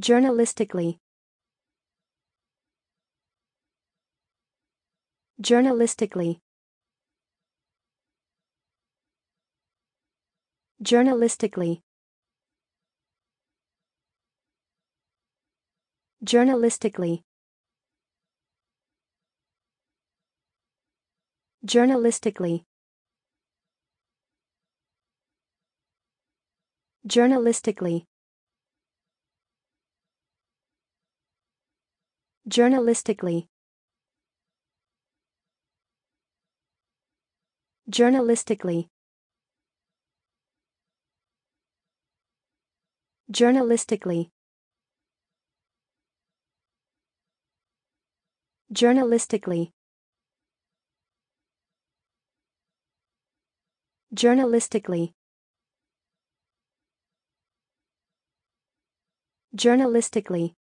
Journalistically Journalistically Journalistically Journalistically Journalistically Journalistically Journalistically Journalistically Journalistically Journalistically Journalistically Journalistically